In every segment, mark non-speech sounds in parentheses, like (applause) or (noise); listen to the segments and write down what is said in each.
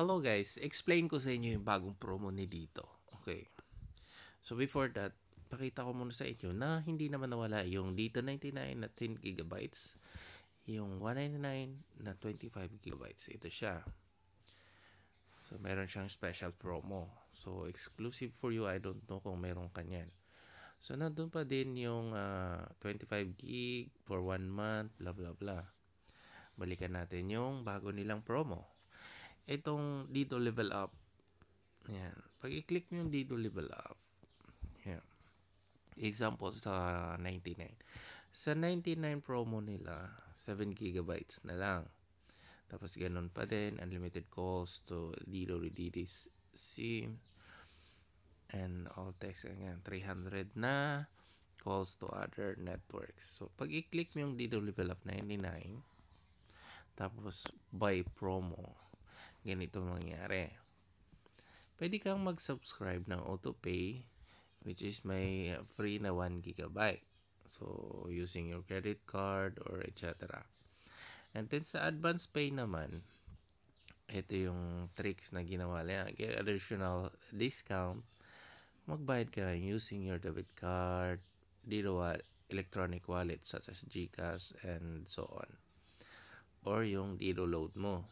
Hello guys, explain ko sa inyo yung bagong promo ni Dito. Okay. So before that, pakita ko muna sa inyo na hindi naman nawala yung Dito 99 na 10 GB, yung 199 na 25 GB. Ito siya. So meron siyang special promo. So exclusive for you, I don't know kung meron kanyan. So nandun pa din yung uh, ah, 25 gig for 1 month, blah blah blah. Balikan natin yung bago nilang promo itong dito level up. Ayan. Pag i-click nyo dito level up. Ayan. Example sa 99. Sa 99 promo nila, 7 gigabytes na lang. Tapos ganun pa din, unlimited calls to Lido Redides SIM and all text ganyan, 300 na calls to other networks. So pag i-click mo yung Lido Level of 99, tapos buy promo, ganito mangyari. Pwede kang mag-subscribe ng AutoPay which is may free na 1 GB. So, using your credit card or etc. And then sa advance pay naman, ito yung tricks na ginawa nila. Additional discount, magbayad ka using your debit card, dito electronic wallet such as GCash and so on. Or yung dito load mo.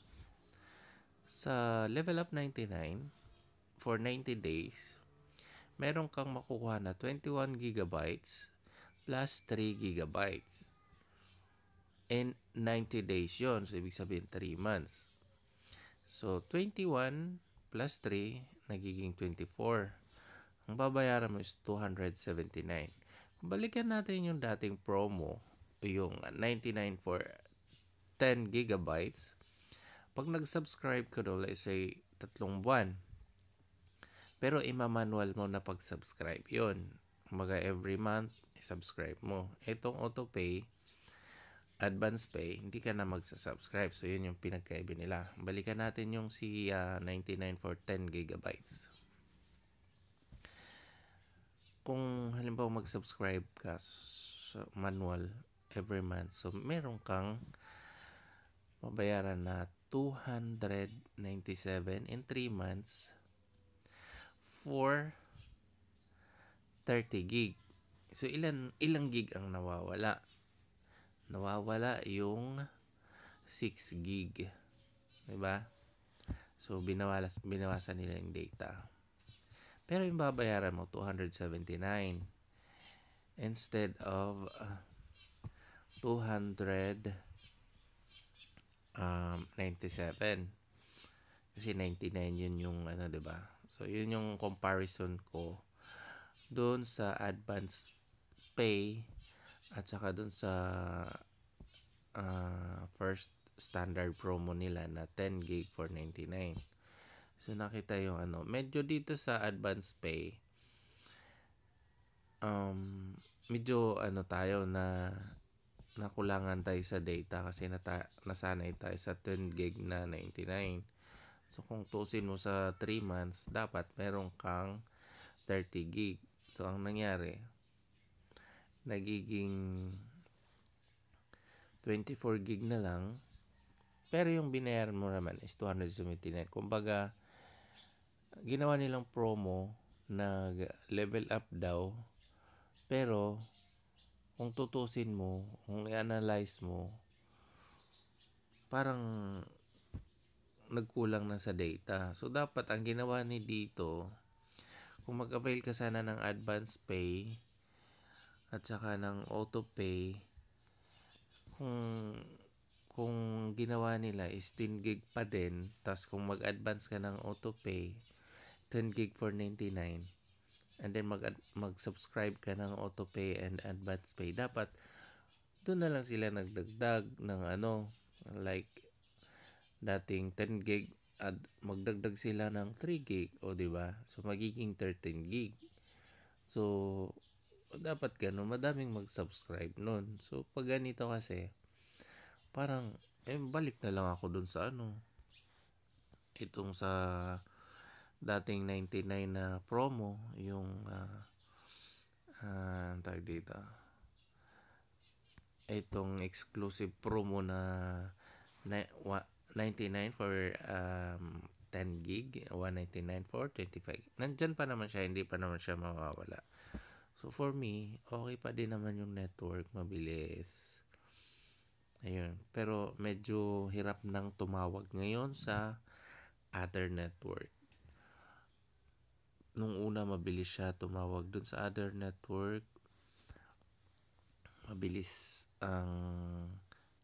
Sa level up 99, for 90 days, meron kang makukuha na 21 gigabytes plus 3 gigabytes. in 90 days yon So, ibig sabihin 3 months. So, 21 plus 3, nagiging 24. Ang babayaran mo is 279. Kung balikan natin yung dating promo, yung 99 for 10 gigabytes, pag nag-subscribe ka doon, let's say, tatlong buwan. Pero imamanual mo na pag-subscribe yon Maga every month, subscribe mo. Itong auto-pay, advance pay, hindi ka na magsasubscribe. So, yun yung pinagkaiba nila. Balikan natin yung si uh, ah, 99 for 10 gigabytes. Kung halimbawa mag-subscribe ka so, manual every month, so meron kang mabayaran na 297 in 3 months for 30 gig. So ilan ilang gig ang nawawala? Nawawala yung 6 gig. 'Di ba? So binawas binawasan nila yung data. Pero yung babayaran mo 279 instead of uh, 200 um, 97. Kasi 99 yun yung ano, 'di ba? So yun yung comparison ko doon sa advance pay at saka doon sa uh, first standard promo nila na 10 gig for 99. So nakita yung ano, medyo dito sa advance pay um medyo ano tayo na na kulangan tayo sa data kasi nata- nasanay tayo sa 10 gig na 99. So kung tuusin mo sa 3 months, dapat meron kang 30 gig. So ang nangyari, nagiging 24 gig na lang. Pero yung binayaran mo naman is 279. Kumbaga, ginawa nilang promo na level up daw. Pero, kung tutusin mo, kung i-analyze mo, parang nagkulang na sa data. So, dapat ang ginawa ni dito, kung mag-avail ka sana ng advance pay at saka ng auto pay, kung kung ginawa nila is 10 gig pa din, tapos kung mag-advance ka ng auto pay, 10 gig for 99, and then mag mag-subscribe ka ng autopay and advance pay dapat doon na lang sila nagdagdag ng ano like dating 10 gig at magdagdag sila ng 3 gig o di ba so magiging 13 gig so dapat ganun madaming mag-subscribe noon so pag ganito kasi parang eh balik na lang ako doon sa ano itong sa dating 99 na promo yung uh, uh, tag dito itong exclusive promo na 99 for um, 10 gig 199 for 25 nandyan pa naman siya hindi pa naman siya mawawala so for me okay pa din naman yung network mabilis ayun pero medyo hirap nang tumawag ngayon sa other network nung una mabilis siya tumawag dun sa other network mabilis ang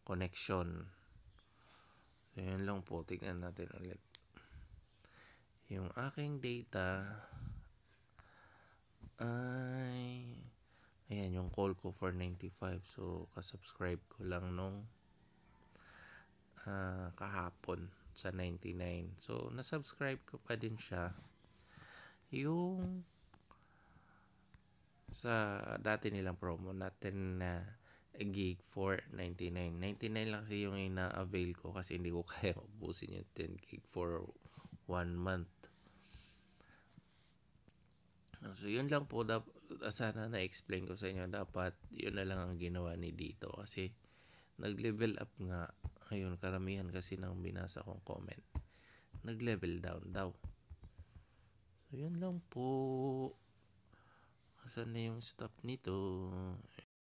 connection so yun lang po tignan natin ulit yung aking data ay ayan yung call ko for 95 so kasubscribe ko lang nung uh, kahapon sa 99 so nasubscribe ko pa din siya yung sa dati nilang promo natin na uh, gig for 99. 99 lang kasi yung ina-avail ko kasi hindi ko (laughs) kaya ubusin yung 10 gig for 1 month. So, yun lang po. Dap- sana na-explain ko sa inyo. Dapat, yun na lang ang ginawa ni Dito. Kasi, nag-level up nga. Ayun, karamihan kasi ng binasa kong comment. Nag-level down daw. So, yan lang po. Asan na yung stop nito?